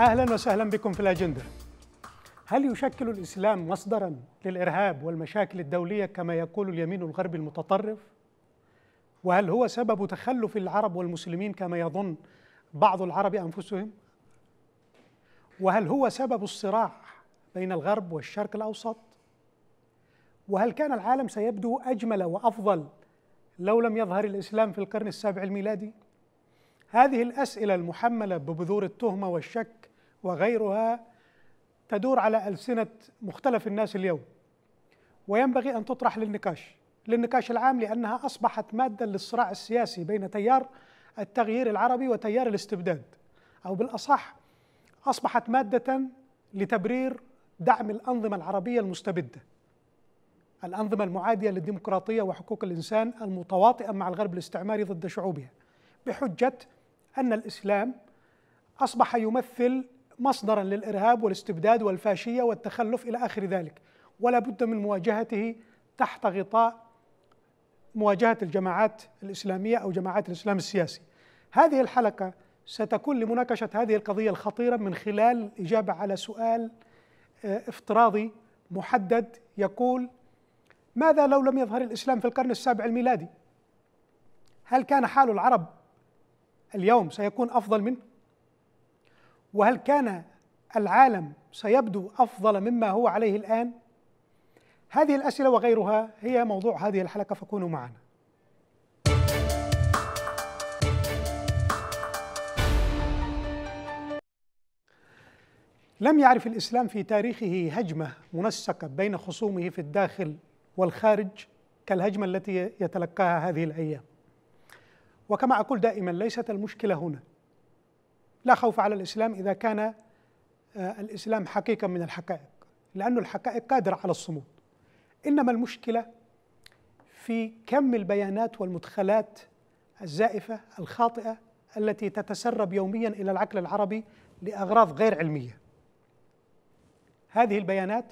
أهلا وسهلا بكم في الأجندة هل يشكل الإسلام مصدرا للإرهاب والمشاكل الدولية كما يقول اليمين الغربي المتطرف؟ وهل هو سبب تخلف العرب والمسلمين كما يظن بعض العرب أنفسهم؟ وهل هو سبب الصراع بين الغرب والشرق الأوسط؟ وهل كان العالم سيبدو أجمل وأفضل لو لم يظهر الإسلام في القرن السابع الميلادي؟ هذه الأسئلة المحملة ببذور التهمة والشك وغيرها تدور على ألسنة مختلف الناس اليوم وينبغي أن تطرح للنقاش للنقاش العام لأنها أصبحت مادة للصراع السياسي بين تيار التغيير العربي وتيار الاستبداد أو بالأصح أصبحت مادة لتبرير دعم الأنظمة العربية المستبدة الأنظمة المعادية للديمقراطية وحقوق الإنسان المتواطئة مع الغرب الاستعماري ضد شعوبها بحجة أن الإسلام أصبح يمثل مصدرا للارهاب والاستبداد والفاشيه والتخلف الى اخر ذلك ولا بد من مواجهته تحت غطاء مواجهه الجماعات الاسلاميه او جماعات الاسلام السياسي هذه الحلقه ستكون لمناقشه هذه القضيه الخطيره من خلال الاجابه على سؤال آه، افتراضي محدد يقول ماذا لو لم يظهر الاسلام في القرن السابع الميلادي هل كان حال العرب اليوم سيكون افضل منه وهل كان العالم سيبدو افضل مما هو عليه الان هذه الاسئله وغيرها هي موضوع هذه الحلقه فكونوا معنا لم يعرف الاسلام في تاريخه هجمه منسقه بين خصومه في الداخل والخارج كالهجمه التي يتلقاها هذه الايام وكما اقول دائما ليست المشكله هنا لا خوف على الإسلام إذا كان آه، الإسلام حقيقة من الحقائق لأن الحقائق قادرة على الصمود إنما المشكلة في كم البيانات والمدخلات الزائفة الخاطئة التي تتسرب يوميا إلى العقل العربي لأغراض غير علمية هذه البيانات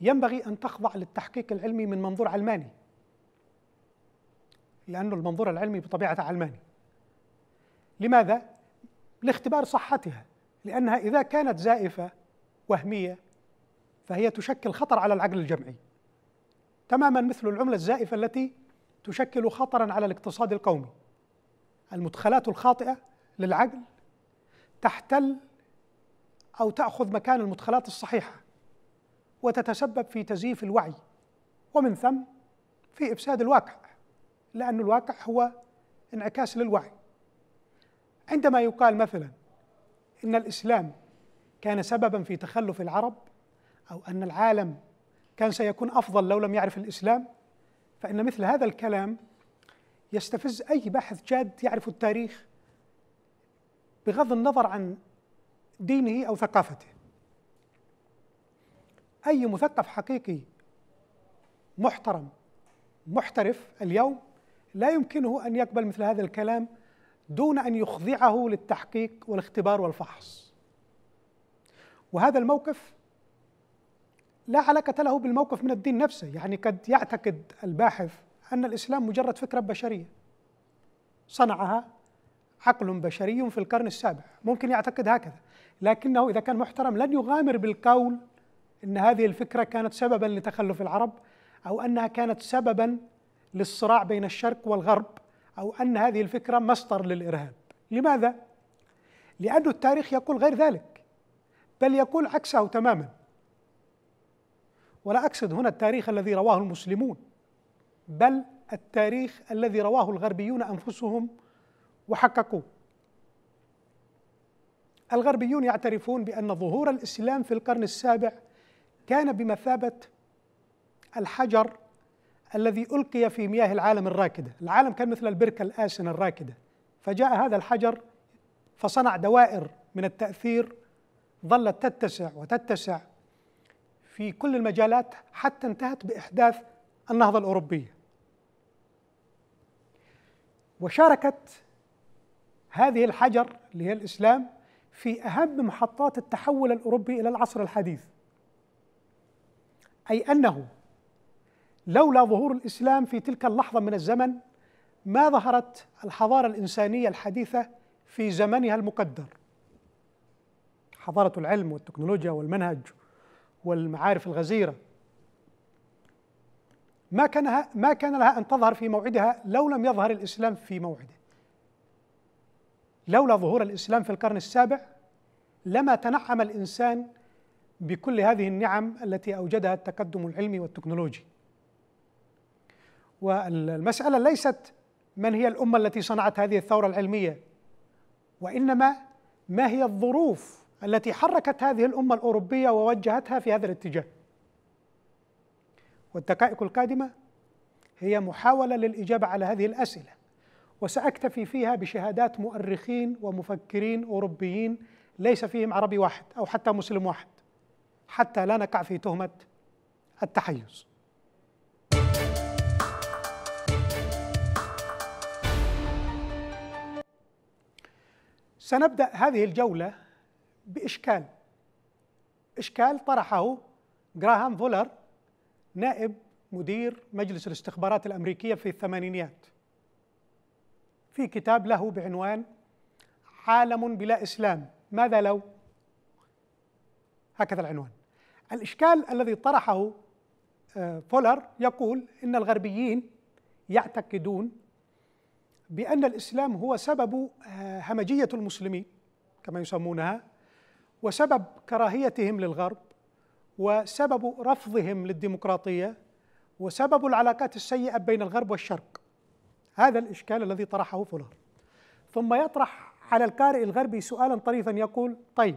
ينبغي أن تخضع للتحقيق العلمي من منظور علماني لأن المنظور العلمي بطبيعة علماني لماذا؟ لاختبار صحتها لأنها إذا كانت زائفة وهمية فهي تشكل خطر على العقل الجمعي تماما مثل العملة الزائفة التي تشكل خطرا على الاقتصاد القومي المدخلات الخاطئة للعقل تحتل أو تأخذ مكان المدخلات الصحيحة وتتسبب في تزييف الوعي ومن ثم في إفساد الواقع لأن الواقع هو انعكاس للوعي عندما يقال مثلا ان الاسلام كان سببا في تخلف العرب او ان العالم كان سيكون افضل لو لم يعرف الاسلام فان مثل هذا الكلام يستفز اي باحث جاد يعرف التاريخ بغض النظر عن دينه او ثقافته اي مثقف حقيقي محترم محترف اليوم لا يمكنه ان يقبل مثل هذا الكلام دون ان يخضعه للتحقيق والاختبار والفحص وهذا الموقف لا علاقة له بالموقف من الدين نفسه يعني قد يعتقد الباحث أن الإسلام مجرد فكرة بشرية صنعها عقل بشري في القرن السابع ممكن يعتقد هكذا لكنه إذا كان محترم لن يغامر بالقول أن هذه الفكرة كانت سببا لتخلف العرب أو أنها كانت سببا للصراع بين الشرق والغرب أو أن هذه الفكرة مصدر للإرهاب لماذا؟ لأن التاريخ يقول غير ذلك بل يقول عكسه تماما ولا أقصد هنا التاريخ الذي رواه المسلمون بل التاريخ الذي رواه الغربيون أنفسهم وحققوه الغربيون يعترفون بأن ظهور الإسلام في القرن السابع كان بمثابة الحجر الذي ألقي في مياه العالم الراكدة العالم كان مثل البركة الآسنة الراكدة فجاء هذا الحجر فصنع دوائر من التأثير ظلت تتسع وتتسع في كل المجالات حتى انتهت بإحداث النهضة الأوروبية وشاركت هذه الحجر اللي هي الإسلام في أهم محطات التحول الأوروبي إلى العصر الحديث أي أنه لولا ظهور الاسلام في تلك اللحظه من الزمن ما ظهرت الحضاره الانسانيه الحديثه في زمنها المقدر. حضاره العلم والتكنولوجيا والمنهج والمعارف الغزيره. ما كان ما كان لها ان تظهر في موعدها لو لم يظهر الاسلام في موعده. لولا ظهور الاسلام في القرن السابع لما تنعم الانسان بكل هذه النعم التي اوجدها التقدم العلمي والتكنولوجي. والمسألة ليست من هي الأمة التي صنعت هذه الثورة العلمية وإنما ما هي الظروف التي حركت هذه الأمة الأوروبية ووجهتها في هذا الاتجاه والدقائق القادمة هي محاولة للإجابة على هذه الأسئلة وسأكتفي فيها بشهادات مؤرخين ومفكرين أوروبيين ليس فيهم عربي واحد أو حتى مسلم واحد حتى لا نقع في تهمة التحيز سنبدأ هذه الجولة بإشكال إشكال طرحه جراهام فولر نائب مدير مجلس الاستخبارات الأمريكية في الثمانينيات في كتاب له بعنوان عالم بلا إسلام ماذا لو هكذا العنوان الإشكال الذي طرحه آه، فولر يقول إن الغربيين يعتقدون بأن الإسلام هو سبب آه، همجية المسلمين كما يسمونها وسبب كراهيتهم للغرب وسبب رفضهم للديمقراطية وسبب العلاقات السيئة بين الغرب والشرق هذا الإشكال الذي طرحه فولر ثم يطرح على القارئ الغربي سؤالا طريفا يقول طيب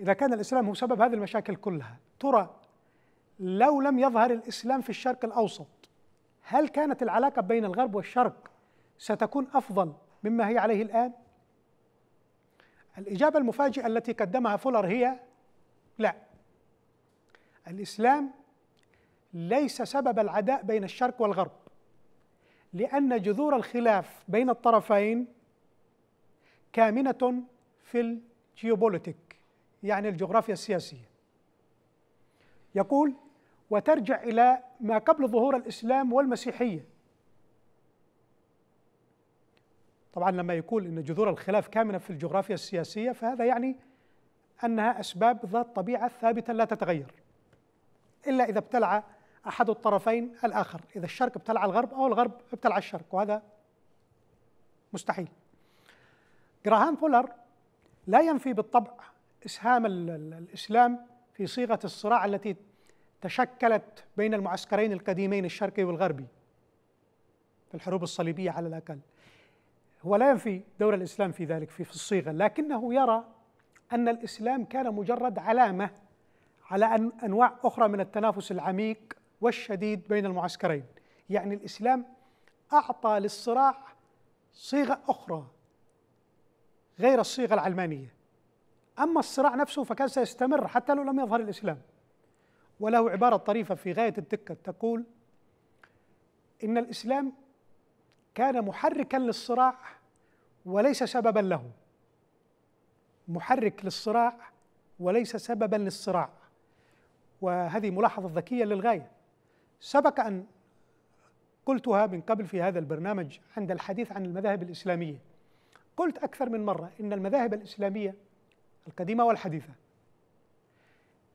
إذا كان الإسلام هو سبب هذه المشاكل كلها ترى لو لم يظهر الإسلام في الشرق الأوسط هل كانت العلاقة بين الغرب والشرق ستكون أفضل مما هي عليه الآن؟ الإجابة المفاجئة التي قدمها فولر هي لا الإسلام ليس سبب العداء بين الشرق والغرب لأن جذور الخلاف بين الطرفين كامنة في الجيوبوليتيك يعني الجغرافيا السياسية يقول وترجع إلى ما قبل ظهور الإسلام والمسيحية طبعا لما يقول أن جذور الخلاف كامنة في الجغرافيا السياسية فهذا يعني أنها أسباب ذات طبيعة ثابتة لا تتغير إلا إذا ابتلع أحد الطرفين الآخر إذا الشرق ابتلع الغرب أو الغرب ابتلع الشرق وهذا مستحيل جراهام فولر لا ينفي بالطبع إسهام الإسلام في صيغة الصراع التي تشكلت بين المعسكرين القديمين الشرقي والغربي في الحروب الصليبية على الأقل هو لا ينفي دور الإسلام في ذلك في, في الصيغة لكنه يرى أن الإسلام كان مجرد علامة على أن أنواع أخرى من التنافس العميق والشديد بين المعسكرين يعني الإسلام أعطى للصراع صيغة أخرى غير الصيغة العلمانية أما الصراع نفسه فكان سيستمر حتى لو لم يظهر الإسلام وله عبارة طريفة في غاية الدقة تقول إن الإسلام كان محركا للصراع وليس سببا له محرك للصراع وليس سببا للصراع وهذه ملاحظة ذكية للغاية سبق أن قلتها من قبل في هذا البرنامج عند الحديث عن المذاهب الإسلامية قلت أكثر من مرة إن المذاهب الإسلامية القديمة والحديثة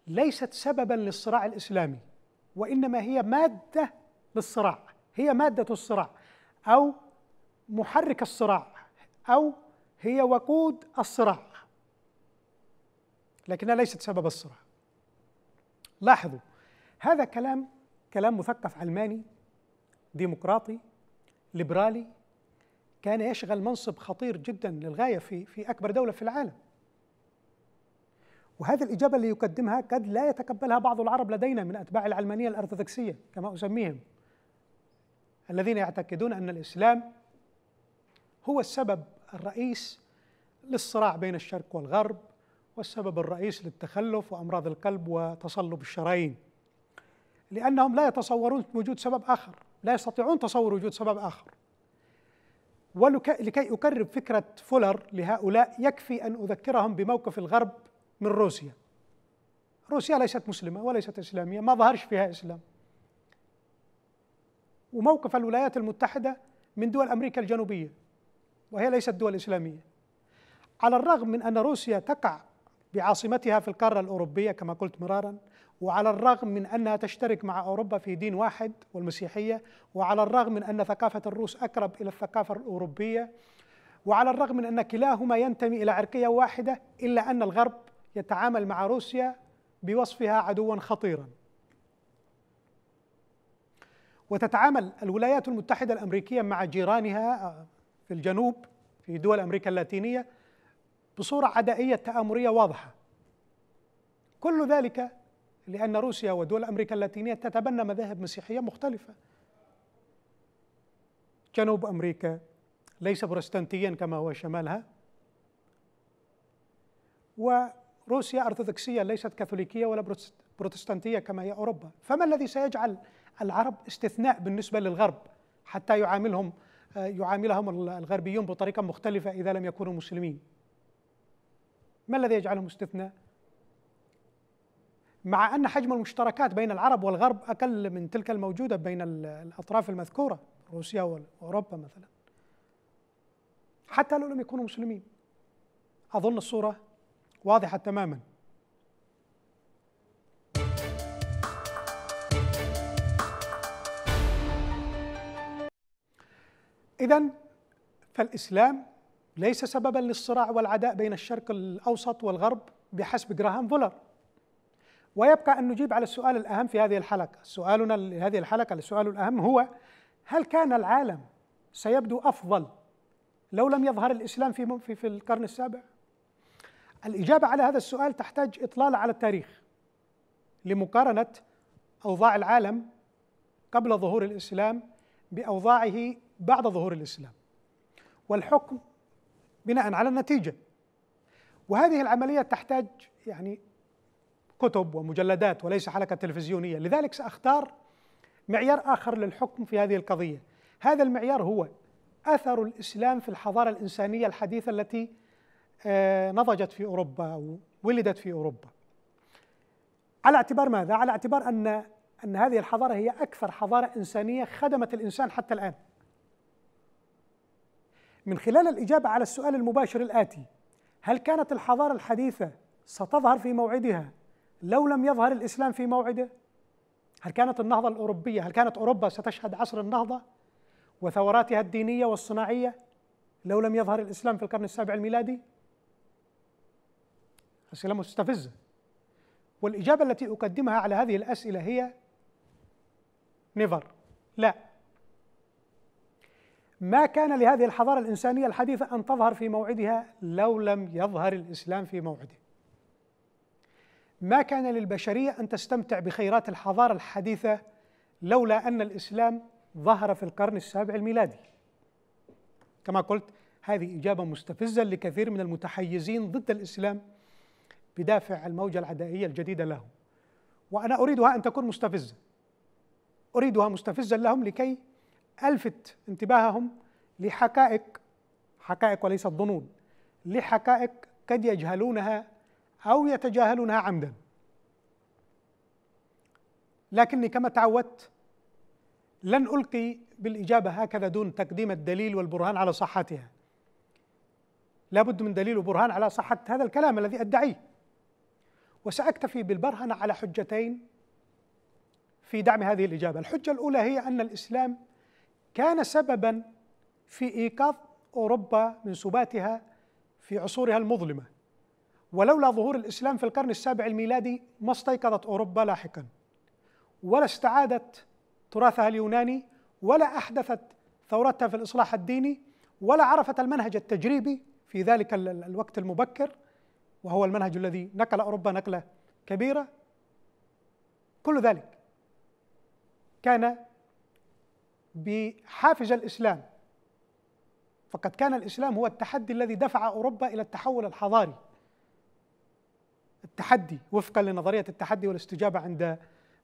ليست سببا للصراع الإسلامي وإنما هي مادة للصراع هي مادة الصراع أو محرك الصراع أو هي وقود الصراع لكنها ليست سبب الصراع لاحظوا هذا كلام كلام مثقف علماني ديمقراطي ليبرالي كان يشغل منصب خطير جدا للغايه في في اكبر دوله في العالم. وهذه الاجابه اللي يقدمها قد لا يتقبلها بعض العرب لدينا من اتباع العلمانيه الارثوذكسيه كما اسميهم الذين يعتقدون ان الاسلام هو السبب الرئيس للصراع بين الشرق والغرب والسبب الرئيس للتخلف وامراض القلب وتصلب الشرايين لانهم لا يتصورون وجود سبب اخر لا يستطيعون تصور وجود سبب اخر ولكي اقرب فكره فولر لهؤلاء يكفي ان اذكرهم بموقف الغرب من روسيا روسيا ليست مسلمه وليست اسلاميه ما ظهرش فيها اسلام وموقف الولايات المتحده من دول امريكا الجنوبيه وهي ليست دول إسلامية على الرغم من أن روسيا تقع بعاصمتها في القارة الأوروبية كما قلت مرارا وعلى الرغم من أنها تشترك مع أوروبا في دين واحد والمسيحية وعلى الرغم من أن ثقافة الروس أقرب إلى الثقافة الأوروبية وعلى الرغم من أن كلاهما ينتمي إلى عرقية واحدة إلا أن الغرب يتعامل مع روسيا بوصفها عدوا خطيرا وتتعامل الولايات المتحدة الأمريكية مع جيرانها في الجنوب في دول امريكا اللاتينيه بصوره عدائيه تآمريه واضحه. كل ذلك لأن روسيا ودول أمريكا اللاتينية تتبنى مذاهب مسيحية مختلفة جنوب أمريكا ليس بروتستانتيا كما هو شمالها وروسيا أرثوذكسية ليست كاثوليكية ولا بروتستانتية كما هي أوروبا فما الذي سيجعل العرب استثناء بالنسبة للغرب حتى يعاملهم يعاملهم الغربيون بطريقة مختلفة إذا لم يكونوا مسلمين ما الذي يجعلهم استثناء؟ مع أن حجم المشتركات بين العرب والغرب أقل من تلك الموجودة بين الأطراف المذكورة روسيا وأوروبا مثلا حتى لو لم يكونوا مسلمين أظن الصورة واضحة تماما إذا فالإسلام ليس سببا للصراع والعداء بين الشرق الأوسط والغرب بحسب جراهام فولر ويبقى أن نجيب على السؤال الأهم في هذه الحلقة سؤالنا لهذه الحلقة السؤال الأهم هو هل كان العالم سيبدو أفضل لو لم يظهر الإسلام في, في, القرن السابع؟ الإجابة على هذا السؤال تحتاج إطلالة على التاريخ لمقارنة أوضاع العالم قبل ظهور الإسلام بأوضاعه بعد ظهور الاسلام والحكم بناء على النتيجه وهذه العمليه تحتاج يعني كتب ومجلدات وليس حلقه تلفزيونيه لذلك ساختار معيار اخر للحكم في هذه القضيه هذا المعيار هو اثر الاسلام في الحضاره الانسانيه الحديثه التي آه، نضجت في اوروبا ولدت في اوروبا على اعتبار ماذا على اعتبار ان ان هذه الحضاره هي اكثر حضاره انسانيه خدمت الانسان حتى الان من خلال الإجابة على السؤال المباشر الآتي هل كانت الحضارة الحديثة ستظهر في موعدها لو لم يظهر الإسلام في موعده؟ هل كانت النهضة الأوروبية هل كانت أوروبا ستشهد عصر النهضة وثوراتها الدينية والصناعية لو لم يظهر الإسلام في القرن السابع الميلادي؟ أسئلة مستفزة والإجابة التي أقدمها على هذه الأسئلة هي نيفر لا ما كان لهذه الحضارة الإنسانية الحديثة أن تظهر في موعدها لو لم يظهر الإسلام في موعده ما كان للبشرية أن تستمتع بخيرات الحضارة الحديثة لولا أن الإسلام ظهر في القرن السابع الميلادي كما قلت هذه إجابة مستفزة لكثير من المتحيزين ضد الإسلام بدافع الموجة العدائية الجديدة له وأنا أريدها أن تكون مستفزة أريدها مستفزة لهم لكي ألفت انتباههم لحقائق حقائق وليست ظنون لحقائق قد يجهلونها أو يتجاهلونها عمدا لكني كما تعودت لن ألقي بالإجابة هكذا دون تقديم الدليل والبرهان على صحتها لابد من دليل وبرهان على صحة هذا الكلام الذي أدعيه وسأكتفي بالبرهنة على حجتين في دعم هذه الإجابة الحجة الأولى هي أن الإسلام كان سببا في ايقاظ اوروبا من سباتها في عصورها المظلمه ولولا ظهور الاسلام في القرن السابع الميلادي ما استيقظت اوروبا لاحقا ولا استعادت تراثها اليوناني ولا احدثت ثورتها في الاصلاح الديني ولا عرفت المنهج التجريبي في ذلك الوقت المبكر وهو المنهج الذي نقل اوروبا نقله كبيره كل ذلك كان بحافز الاسلام فقد كان الاسلام هو التحدي الذي دفع اوروبا الى التحول الحضاري التحدي وفقا لنظريه التحدي والاستجابه عند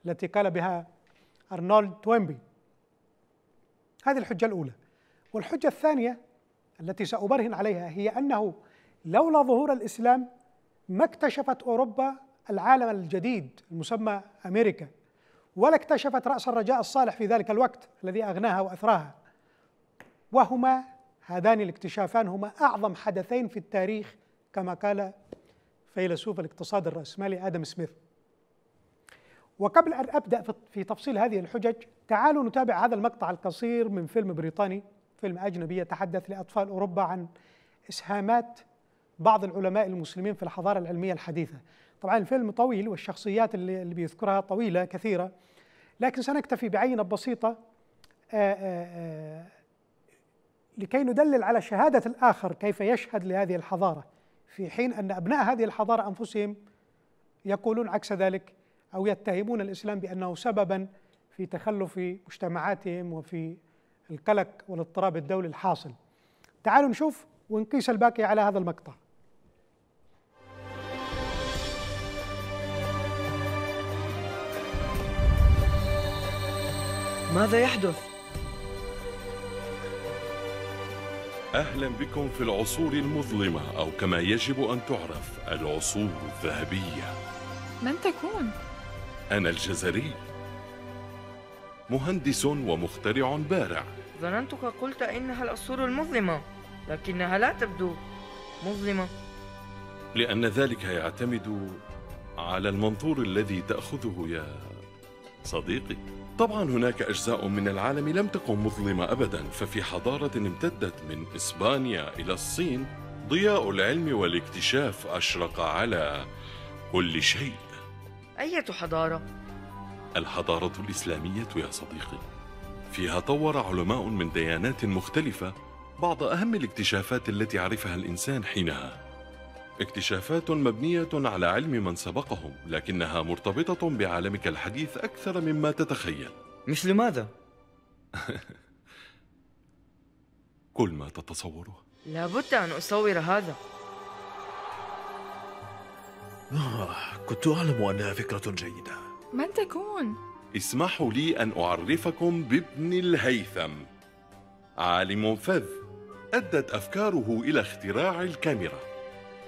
التي قال بها ارنولد توينبي هذه الحجه الاولى والحجه الثانيه التي سأبرهن عليها هي أنه لولا ظهور الإسلام ما اكتشفت أوروبا العالم الجديد المسمى أمريكا ولا اكتشفت رأس الرجاء الصالح في ذلك الوقت الذي أغناها وأثراها وهما هذان الاكتشافان هما أعظم حدثين في التاريخ كما قال فيلسوف الاقتصاد الرأسمالي آدم سميث وقبل أن أبدأ في تفصيل هذه الحجج تعالوا نتابع هذا المقطع القصير من فيلم بريطاني فيلم أجنبي يتحدث لأطفال أوروبا عن إسهامات بعض العلماء المسلمين في الحضارة العلمية الحديثة طبعا الفيلم طويل والشخصيات اللي, اللي بيذكرها طويلة كثيرة لكن سنكتفي بعينة بسيطة آآ آه، آآ آه، آه، لكي ندلل على شهادة الآخر كيف يشهد لهذه الحضارة في حين أن أبناء هذه الحضارة أنفسهم يقولون عكس ذلك أو يتهمون الإسلام بأنه سببا في تخلف مجتمعاتهم وفي القلق والاضطراب الدولي الحاصل تعالوا نشوف ونقيس الباقي على هذا المقطع ماذا يحدث؟ أهلا بكم في العصور المظلمة أو كما يجب أن تعرف العصور الذهبية من تكون؟ أنا الجزري مهندس ومخترع بارع ظننتك قلت إنها العصور المظلمة لكنها لا تبدو مظلمة لأن ذلك يعتمد على المنظور الذي تأخذه يا صديقي طبعا هناك أجزاء من العالم لم تكن مظلمة أبدا ففي حضارة امتدت من إسبانيا إلى الصين ضياء العلم والاكتشاف أشرق على كل شيء أية حضارة؟ الحضارة الإسلامية يا صديقي فيها طور علماء من ديانات مختلفة بعض أهم الاكتشافات التي عرفها الإنسان حينها اكتشافات مبنية على علم من سبقهم لكنها مرتبطة بعالمك الحديث أكثر مما تتخيل مثل ماذا؟ كل ما تتصوره لابد أن أصور هذا آه، كنت أعلم أنها فكرة جيدة من تكون؟ اسمحوا لي أن أعرفكم بابن الهيثم عالم فذ أدت أفكاره إلى اختراع الكاميرا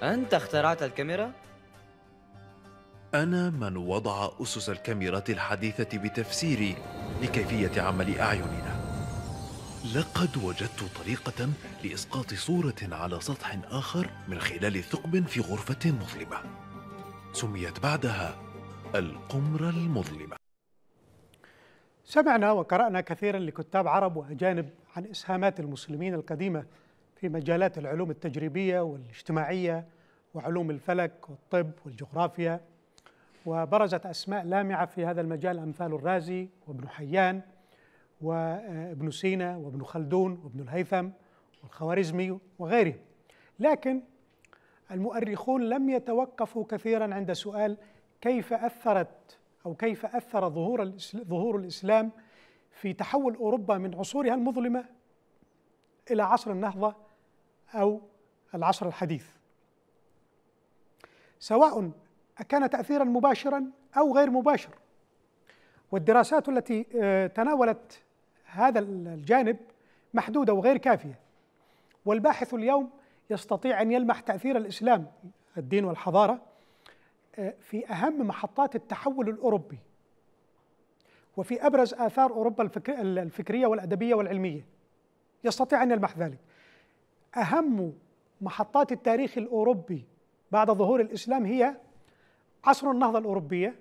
أنت اخترعت الكاميرا؟ أنا من وضع أسس الكاميرات الحديثة بتفسيري لكيفية عمل أعيننا لقد وجدت طريقة لإسقاط صورة على سطح آخر من خلال ثقب في غرفة مظلمة سميت بعدها القمرة المظلمة سمعنا وقرأنا كثيرا لكتاب عرب وأجانب عن إسهامات المسلمين القديمة في مجالات العلوم التجريبية والاجتماعية وعلوم الفلك والطب والجغرافيا وبرزت أسماء لامعة في هذا المجال أمثال الرازي وابن حيان وابن سينا وابن خلدون وابن الهيثم والخوارزمي وغيرهم لكن المؤرخون لم يتوقفوا كثيرا عند سؤال كيف أثرت أو كيف أثر ظهور ظهور الإسلام في تحول أوروبا من عصورها المظلمة إلى عصر النهضة أو العصر الحديث سواء كان تأثيرا مباشرا أو غير مباشر والدراسات التي آه، تناولت هذا الجانب محدودة وغير كافية والباحث اليوم يستطيع أن يلمح تأثير الإسلام الدين والحضارة آه، في أهم محطات التحول الأوروبي وفي أبرز آثار أوروبا الفكرية والأدبية والعلمية يستطيع أن يلمح ذلك أهم محطات التاريخ الأوروبي بعد ظهور الإسلام هي عصر النهضة الأوروبية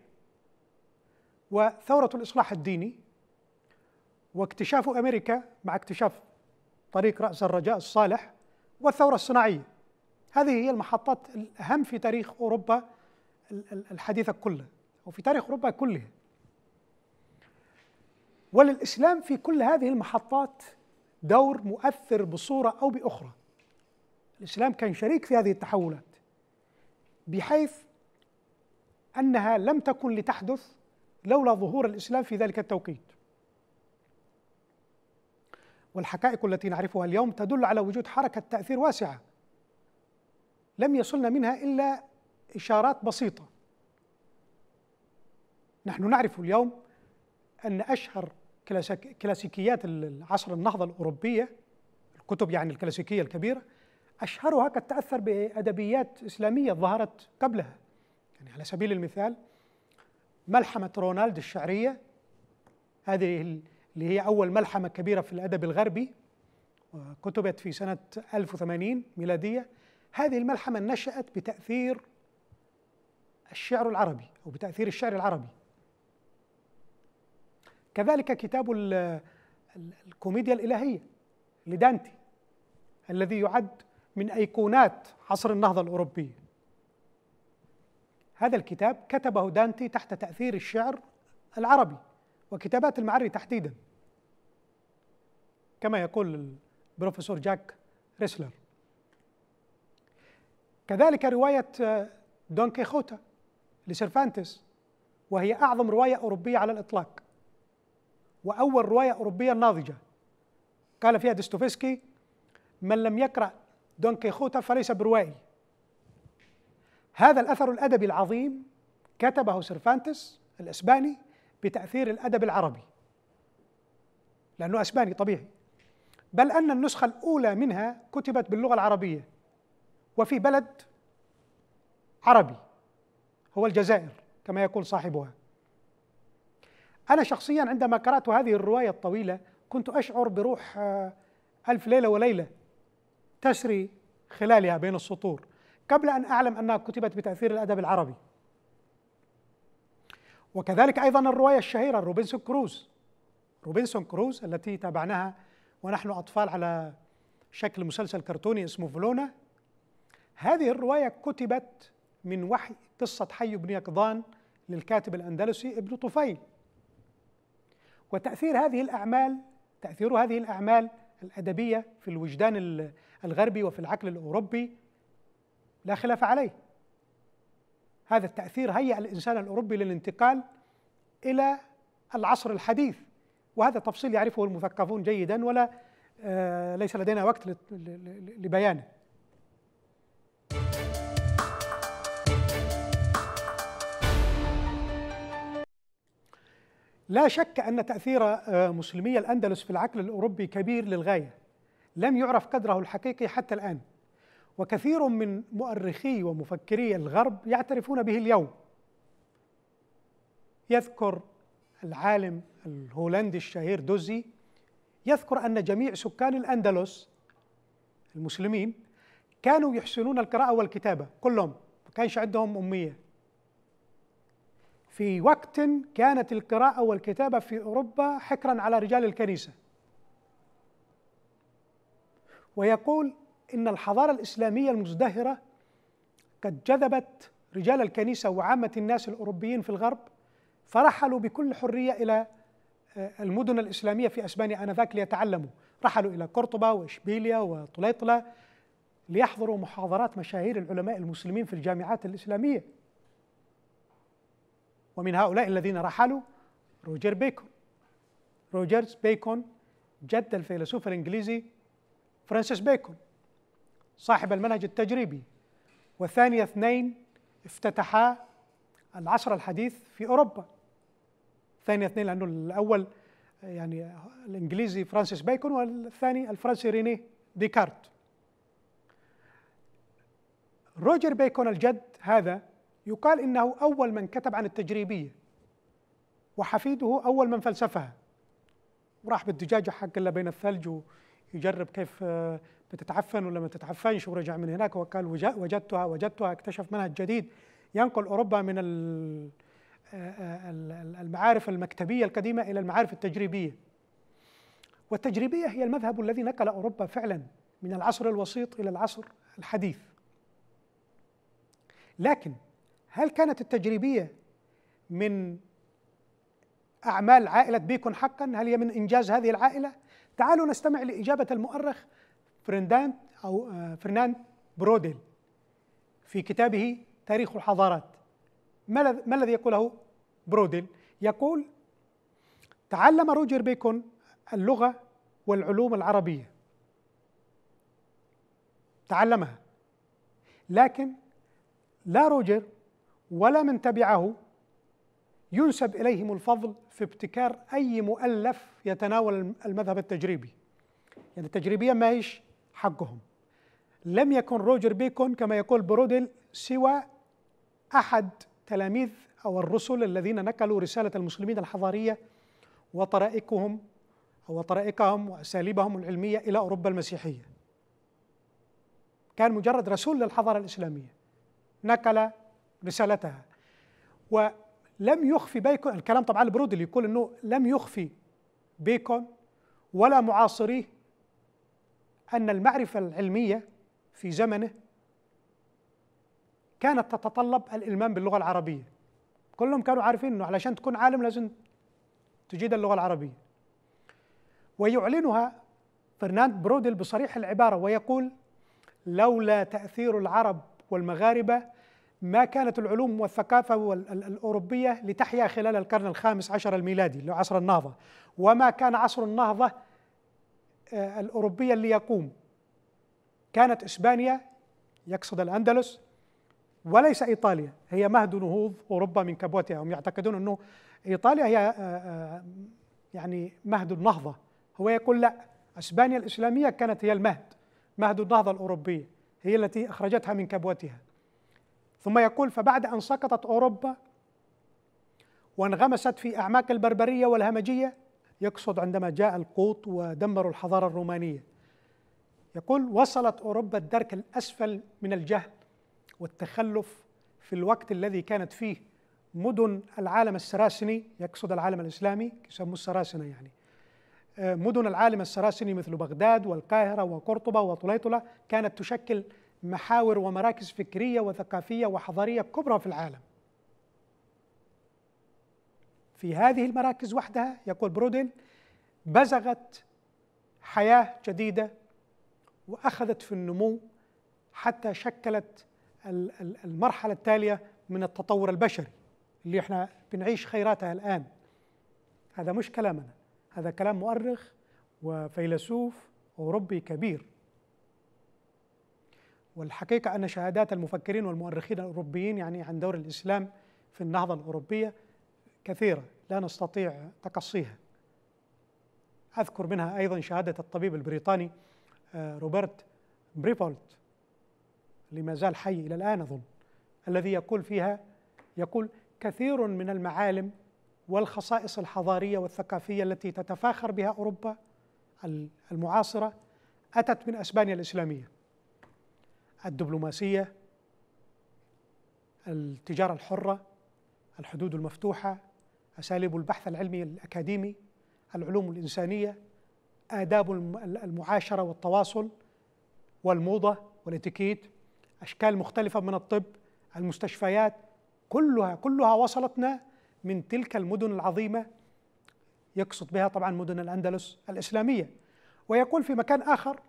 وثورة الإصلاح الديني واكتشاف أمريكا مع اكتشاف طريق رأس الرجاء الصالح والثورة الصناعية هذه هي المحطات الأهم في تاريخ أوروبا الحديثة كلها وفي تاريخ أوروبا كلها وللإسلام في كل هذه المحطات دور مؤثر بصورة أو بأخرى الإسلام كان شريك في هذه التحولات بحيث أنها لم تكن لتحدث لولا ظهور الإسلام في ذلك التوقيت والحقائق التي نعرفها اليوم تدل على وجود حركة تأثير واسعة لم يصلنا منها إلا إشارات بسيطة نحن نعرف اليوم أن أشهر كلاسيكيات العصر النهضة الأوروبية الكتب يعني الكلاسيكية الكبيرة أشهرها قد تأثر بأدبيات إسلامية ظهرت قبلها يعني على سبيل المثال ملحمة رونالد الشعرية هذه اللي هي أول ملحمة كبيرة في الأدب الغربي كتبت في سنة 1080 ميلادية هذه الملحمة نشأت بتأثير الشعر العربي أو بتأثير الشعر العربي كذلك كتاب الكوميديا الإلهية لدانتي الذي يعد من ايقونات عصر النهضه الاوروبيه هذا الكتاب كتبه دانتي تحت تاثير الشعر العربي وكتابات المعري تحديدا كما يقول البروفيسور جاك ريسلر كذلك روايه دون كيخوتا لسيرفانتس وهي اعظم روايه اوروبيه على الاطلاق واول روايه اوروبيه ناضجه قال فيها دستوفسكي من لم يقرا دون كيخوتا فليس بروائي هذا الأثر الأدبي العظيم كتبه سيرفانتس الإسباني بتأثير الأدب العربي لأنه أسباني طبيعي بل أن النسخة الأولى منها كتبت باللغة العربية وفي بلد عربي هو الجزائر كما يقول صاحبها أنا شخصيا عندما قرأت هذه الرواية الطويلة كنت أشعر بروح آه، ألف ليلة وليلة تسري خلالها بين السطور قبل أن أعلم أنها كتبت بتأثير الأدب العربي وكذلك أيضا الرواية الشهيرة روبنسون كروز روبنسون كروز التي تابعناها ونحن أطفال على شكل مسلسل كرتوني اسمه فلونا هذه الرواية كتبت من وحي قصة حي بن يقظان للكاتب الأندلسي ابن طفيل وتأثير هذه الأعمال تأثير هذه الأعمال الأدبية في الوجدان الغربي وفي العقل الاوروبي لا خلاف عليه هذا التاثير هيأ الانسان الاوروبي للانتقال الى العصر الحديث وهذا تفصيل يعرفه المثقفون جيدا ولا آه، ليس لدينا وقت لبيانه لا شك أن تأثير آه، مسلمي الأندلس في العقل الأوروبي كبير للغاية لم يعرف قدره الحقيقي حتى الآن وكثير من مؤرخي ومفكري الغرب يعترفون به اليوم يذكر العالم الهولندي الشهير دوزي يذكر أن جميع سكان الأندلس المسلمين كانوا يحسنون القراءة والكتابة كلهم ما كانش عندهم أمية في وقت كانت القراءة والكتابة في أوروبا حكرا على رجال الكنيسة ويقول إن الحضارة الإسلامية المزدهرة قد جذبت رجال الكنيسة وعامة الناس الأوروبيين في الغرب فرحلوا بكل حرية إلى آه، المدن الإسلامية في أسبانيا آنذاك ليتعلموا رحلوا إلى قرطبة واشبيليا وطليطلة ليحضروا محاضرات مشاهير العلماء المسلمين في الجامعات الإسلامية ومن هؤلاء الذين رحلوا روجر بيكون روجرز بيكون جد الفيلسوف الإنجليزي فرانسيس بيكون صاحب المنهج التجريبي وثاني اثنين افتتحا العصر الحديث في أوروبا ثاني اثنين لأنه الأول يعني الإنجليزي فرانسيس بيكون والثاني الفرنسي رينيه ديكارت روجر بيكون الجد هذا يقال إنه أول من كتب عن التجريبية وحفيده أول من فلسفها وراح بالدجاجة حق اللي بين الثلج و يجرب كيف آه، بتتعفن ولا ما تتعفنش ورجع من هناك وقال وجدتها وجدتها اكتشف منهج جديد ينقل اوروبا من آه، آه، المعارف المكتبيه القديمه الى المعارف التجريبيه. والتجريبيه هي المذهب الذي نقل اوروبا فعلا من العصر الوسيط الى العصر الحديث. لكن هل كانت التجريبيه من اعمال عائله بيكون حقا؟ هل هي من انجاز هذه العائله؟ تعالوا نستمع لإجابة المؤرخ فرندان أو آه، فرناند بروديل في كتابه تاريخ الحضارات ما الذي يقوله بروديل؟ يقول تعلم روجر بيكون اللغة والعلوم العربية تعلمها لكن لا روجر ولا من تبعه ينسب إليهم الفضل في ابتكار أي مؤلف يتناول المذهب التجريبي يعني التجريبيه ما هيش حقهم لم يكن روجر بيكون كما يقول برودل سوى أحد تلاميذ أو الرسل الذين نقلوا رسالة المسلمين الحضارية وطرائقهم أو طرائقهم وأساليبهم العلمية إلى أوروبا المسيحية كان مجرد رسول للحضارة الإسلامية نقل رسالتها و لم يخفي بيكون الكلام طبعا البرودلي يقول انه لم يخفي بيكون ولا معاصريه ان المعرفه العلميه في زمنه كانت تتطلب الالمام باللغه العربيه كلهم كانوا عارفين انه علشان تكون عالم لازم تجيد اللغه العربيه ويعلنها فرناند برودل بصريح العباره ويقول لولا تاثير العرب والمغاربه ما كانت العلوم والثقافة الأوروبية لتحيا خلال القرن الخامس عشر الميلادي لعصر النهضة وما كان عصر النهضة آه، الأوروبية ليقوم كانت إسبانيا يقصد الأندلس وليس إيطاليا هي مهد نهوض أوروبا من كبوتها هم يعتقدون أنه إيطاليا هي آه، آه، يعني مهد النهضة هو يقول لا إسبانيا الإسلامية كانت هي المهد مهد النهضة الأوروبية هي التي أخرجتها من كبوتها ثم يقول فبعد أن سقطت أوروبا وانغمست في أعماق البربرية والهمجية يقصد عندما جاء القوط ودمروا الحضارة الرومانية يقول وصلت أوروبا الدرك الأسفل من الجهل والتخلف في الوقت الذي كانت فيه مدن العالم السراسني يقصد العالم الإسلامي يسموه السراسنة يعني آه، مدن العالم السراسني مثل بغداد والقاهرة وقرطبة وطليطلة كانت تشكل محاور ومراكز فكريه وثقافيه وحضاريه كبرى في العالم. في هذه المراكز وحدها يقول برودين بزغت حياه جديده واخذت في النمو حتى شكلت المرحله التاليه من التطور البشري اللي احنا بنعيش خيراتها الان. هذا مش كلامنا، هذا كلام مؤرخ وفيلسوف اوروبي كبير والحقيقة أن شهادات المفكرين والمؤرخين الأوروبيين يعني عن دور الإسلام في النهضة الأوروبية كثيرة لا نستطيع تقصيها أذكر منها أيضا شهادة الطبيب البريطاني آه، روبرت بريفولت اللي ما زال حي إلى الآن أظن الذي يقول فيها يقول كثير من المعالم والخصائص الحضارية والثقافية التي تتفاخر بها أوروبا المعاصرة أتت من أسبانيا الإسلامية الدبلوماسيه التجاره الحره الحدود المفتوحه اساليب البحث العلمي الاكاديمي العلوم الانسانيه آداب المعاشرة والتواصل والموضة والاتيكيت أشكال مختلفة من الطب المستشفيات كلها كلها وصلتنا من تلك المدن العظيمة يقصد بها طبعا مدن الأندلس الإسلامية ويقول في مكان آخر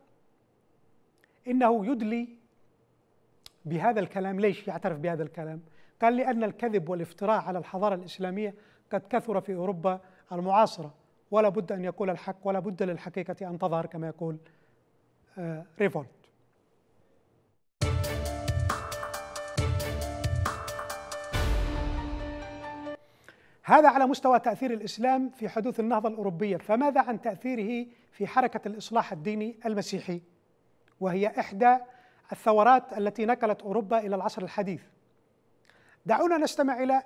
إنه يدلي بهذا الكلام ليش يعترف بهذا الكلام قال لأن الكذب والافتراء على الحضارة الإسلامية قد كثر في أوروبا المعاصرة ولا بد أن يقول الحق ولا بد للحقيقة أن تظهر كما يقول آه، ريفولت هذا على مستوى تأثير الإسلام في حدوث النهضة الأوروبية فماذا عن تأثيره في حركة الإصلاح الديني المسيحي وهي إحدى الثورات التي نقلت أوروبا إلى العصر الحديث دعونا نستمع إلى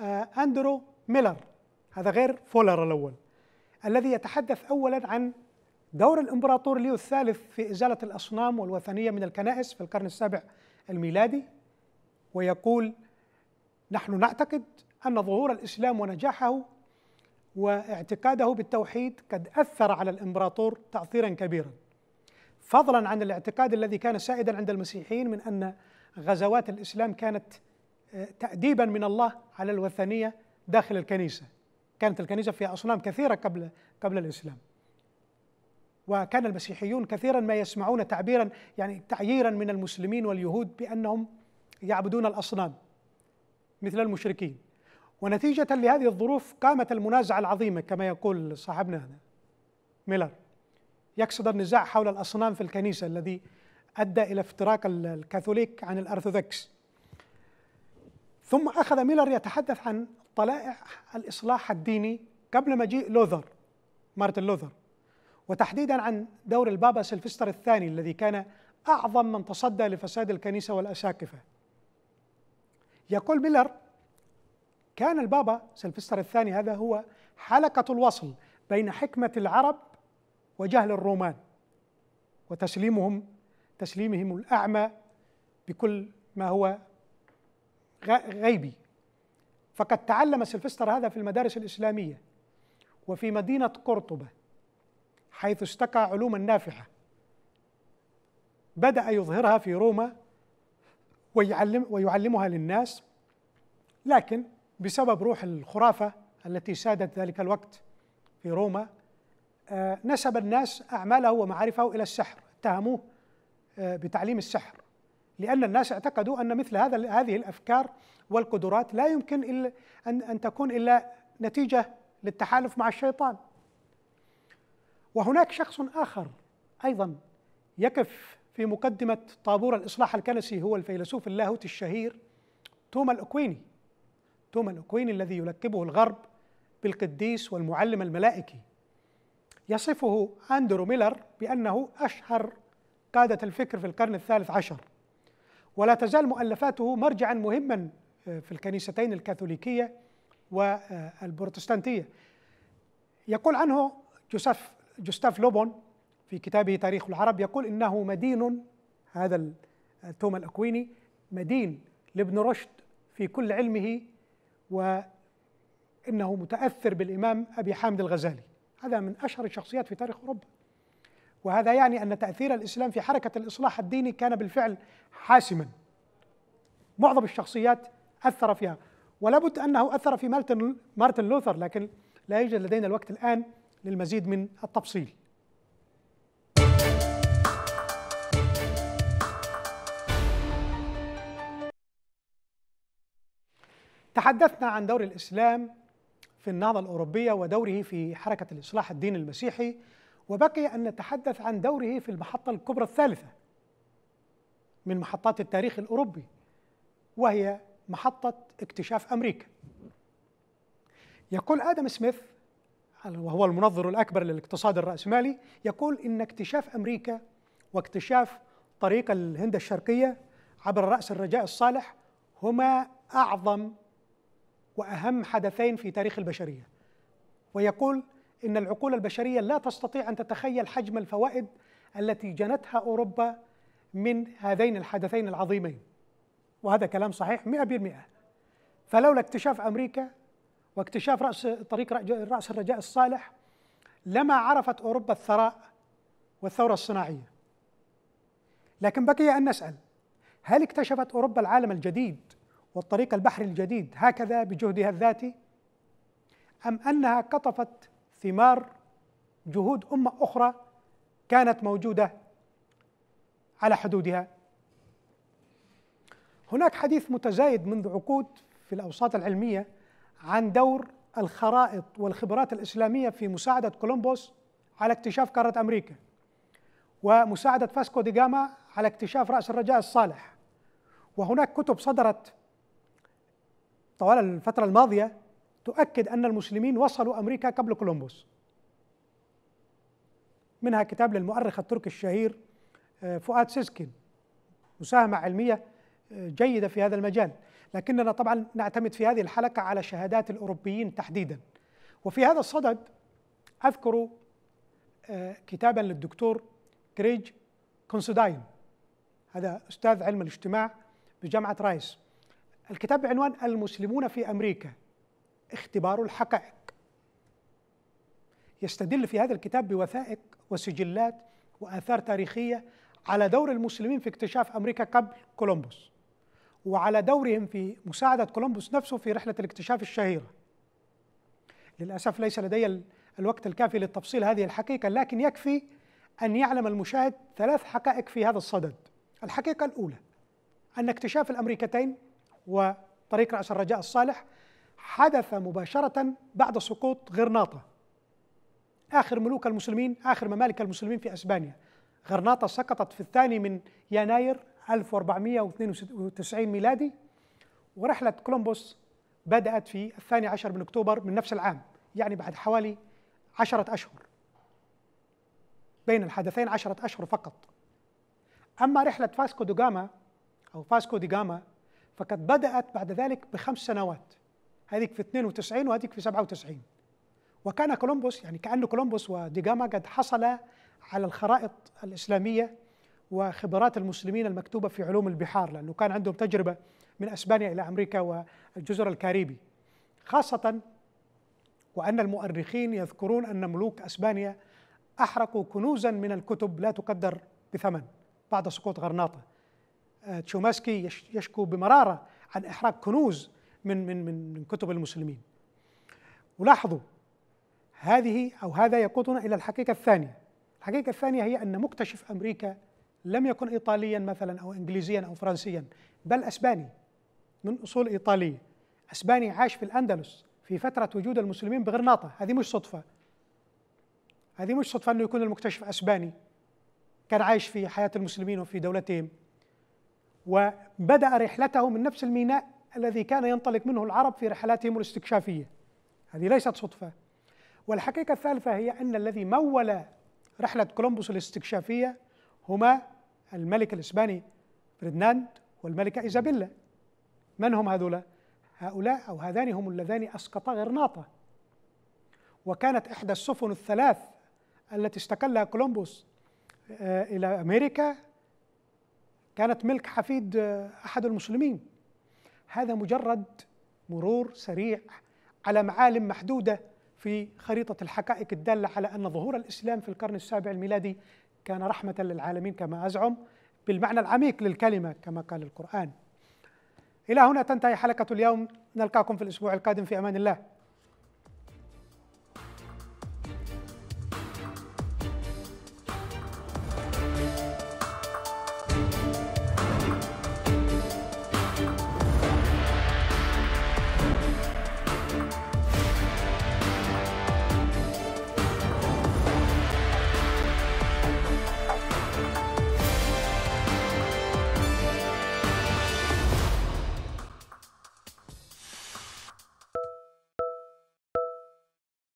آه، أندرو ميلر هذا غير فولر الأول الذي يتحدث أولا عن دور الإمبراطور ليو الثالث في إزالة الأصنام والوثنية من الكنائس في القرن السابع الميلادي ويقول نحن نعتقد أن ظهور الإسلام ونجاحه واعتقاده بالتوحيد قد أثر على الإمبراطور تأثيرا كبيرا فضلا عن الاعتقاد الذي كان سائدا عند المسيحيين من ان غزوات الاسلام كانت آه، تاديبا من الله على الوثنيه داخل الكنيسه كانت الكنيسه فيها اصنام كثيره قبل قبل الاسلام وكان المسيحيون كثيرا ما يسمعون تعبيرا يعني تعييرا من المسلمين واليهود بانهم يعبدون الاصنام مثل المشركين ونتيجه لهذه الظروف قامت المنازعه العظيمه كما يقول صاحبنا هنا ميلر يقصد النزاع حول الأصنام في الكنيسة الذي أدى إلى افتراق الكاثوليك عن الأرثوذكس ثم أخذ ميلر يتحدث عن طلائع الإصلاح الديني قبل مجيء لوثر مارتن لوثر وتحديدا عن دور البابا سلفستر الثاني الذي كان أعظم من تصدى لفساد الكنيسة والأساقفة يقول ميلر كان البابا سلفستر الثاني هذا هو حلقة الوصل بين حكمة العرب وجهل الرومان وتسليمهم تسليمهم الأعمى بكل ما هو غيبي فقد تعلم سلفستر هذا في المدارس الإسلامية وفي مدينة قرطبة حيث استقى علوما نافعة بدأ يظهرها في روما ويعلم ويعلمها للناس لكن بسبب روح الخرافة التي سادت ذلك الوقت في روما آه، نسب الناس أعماله ومعارفه إلى السحر اتهموه آه، بتعليم السحر لأن الناس اعتقدوا أن مثل هذا هذه الأفكار والقدرات لا يمكن إلا أن أن تكون إلا نتيجة للتحالف مع الشيطان وهناك شخص آخر أيضا يقف في مقدمة طابور الإصلاح الكنسي هو الفيلسوف اللاهوتي الشهير توما الأكويني توما الأكويني الذي يلقبه الغرب بالقديس والمعلم الملائكي يصفه أندرو ميلر بأنه أشهر قادة الفكر في القرن الثالث عشر ولا تزال مؤلفاته مرجعا مهما آه، في الكنيستين الكاثوليكية والبروتستانتية يقول عنه جوستاف, جوستاف لوبون في كتابه تاريخ العرب يقول إنه مدين هذا توما الأكويني مدين لابن رشد في كل علمه وإنه متأثر بالإمام أبي حامد الغزالي هذا من أشهر الشخصيات في تاريخ أوروبا وهذا يعني أن تأثير الإسلام في حركة الإصلاح الديني كان بالفعل حاسما معظم الشخصيات أثر فيها ولابد أنه أثر في مارتن, مارتن لوثر لكن لا يوجد لدينا الوقت الآن للمزيد من التفصيل تحدثنا عن دور الإسلام في النهضة الأوروبية ودوره في حركة الإصلاح الديني المسيحي وبقي أن نتحدث عن دوره في المحطة الكبرى الثالثة من محطات التاريخ الأوروبي وهي محطة اكتشاف أمريكا يقول آدم سميث وهو المنظر الأكبر للاقتصاد الرأسمالي يقول إن اكتشاف أمريكا واكتشاف طريق الهند الشرقية عبر رأس الرجاء الصالح هما أعظم واهم حدثين في تاريخ البشريه ويقول ان العقول البشريه لا تستطيع ان تتخيل حجم الفوائد التي جنتها اوروبا من هذين الحدثين العظيمين وهذا كلام صحيح 100% فلولا اكتشاف امريكا واكتشاف راس طريق راس الرجاء الصالح لما عرفت اوروبا الثراء والثوره الصناعيه لكن بقي ان نسال هل اكتشفت اوروبا العالم الجديد والطريق البحري الجديد هكذا بجهدها الذاتي أم أنها قطفت ثمار جهود أمة أخرى كانت موجودة على حدودها هناك حديث متزايد منذ عقود في الأوساط العلمية عن دور الخرائط والخبرات الإسلامية في مساعدة كولومبوس على اكتشاف قارة أمريكا ومساعدة فاسكو دي جاما على اكتشاف رأس الرجاء الصالح وهناك كتب صدرت طوال الفترة الماضية تؤكد أن المسلمين وصلوا أمريكا قبل كولومبوس منها كتاب للمؤرخ التركي الشهير آه، فؤاد سيسكين مساهمة علمية آه، جيدة في هذا المجال لكننا طبعا نعتمد في هذه الحلقة على شهادات الأوروبيين تحديدا وفي هذا الصدد أذكر آه، كتابا للدكتور كريج كونسوداين هذا أستاذ علم الاجتماع بجامعة رايس الكتاب بعنوان المسلمون في امريكا اختبار الحقائق يستدل في هذا الكتاب بوثائق وسجلات واثار تاريخيه على دور المسلمين في اكتشاف امريكا قبل كولومبوس وعلى دورهم في مساعده كولومبوس نفسه في رحله الاكتشاف الشهيره للاسف ليس لدي الوقت الكافي للتفصيل هذه الحقيقه لكن يكفي ان يعلم المشاهد ثلاث حقائق في هذا الصدد الحقيقه الاولى ان اكتشاف الامريكتين وطريق رأس الرجاء الصالح حدث مباشرة بعد سقوط غرناطة آخر ملوك المسلمين آخر ممالك المسلمين في أسبانيا غرناطة سقطت في الثاني من يناير 1492 ميلادي ورحلة كولومبوس بدأت في الثاني عشر من أكتوبر من نفس العام يعني بعد حوالي عشرة أشهر بين الحدثين عشرة أشهر فقط أما رحلة فاسكو دو جاما أو فاسكو دي جاما فقد بدأت بعد ذلك بخمس سنوات هذيك في 92 وهذيك في 97 وكان كولومبوس يعني كأن كولومبوس وديجاما قد حصل على الخرائط الإسلامية وخبرات المسلمين المكتوبة في علوم البحار لأنه كان عندهم تجربة من أسبانيا إلى أمريكا والجزر الكاريبي خاصة وأن المؤرخين يذكرون أن ملوك أسبانيا أحرقوا كنوزا من الكتب لا تقدر بثمن بعد سقوط غرناطة تشوماسكي يشكو بمرارة عن إحراق كنوز من من من من كتب المسلمين. ولاحظوا هذه أو هذا يقودنا إلى الحقيقة الثانية. الحقيقة الثانية هي أن مكتشف أمريكا لم يكن إيطاليا مثلا أو إنجليزيا أو فرنسيا بل أسباني من أصول إيطالية. أسباني عاش في الأندلس في فترة وجود المسلمين بغرناطة، هذه مش صدفة. هذه مش صدفة أنه يكون المكتشف أسباني كان عايش في حياة المسلمين وفي دولتهم وبدأ رحلته من نفس الميناء الذي كان ينطلق منه العرب في رحلاتهم الاستكشافية هذه ليست صدفة والحقيقة الثالثة هي أن الذي مول رحلة كولومبوس الاستكشافية هما الملك الإسباني فرديناند والملكة إيزابيلا من هم هذولا؟ هؤلاء أو هذان هم اللذان أسقطا غرناطة وكانت إحدى السفن الثلاث التي استقلها كولومبوس آه، إلى أمريكا كانت ملك حفيد آه، أحد المسلمين هذا مجرد مرور سريع على معالم محدودة في خريطة الحقائق الدالة على أن ظهور الإسلام في القرن السابع الميلادي كان رحمة للعالمين كما أزعم بالمعنى العميق للكلمة كما قال القرآن إلى هنا تنتهي حلقة اليوم نلقاكم في الأسبوع القادم في أمان الله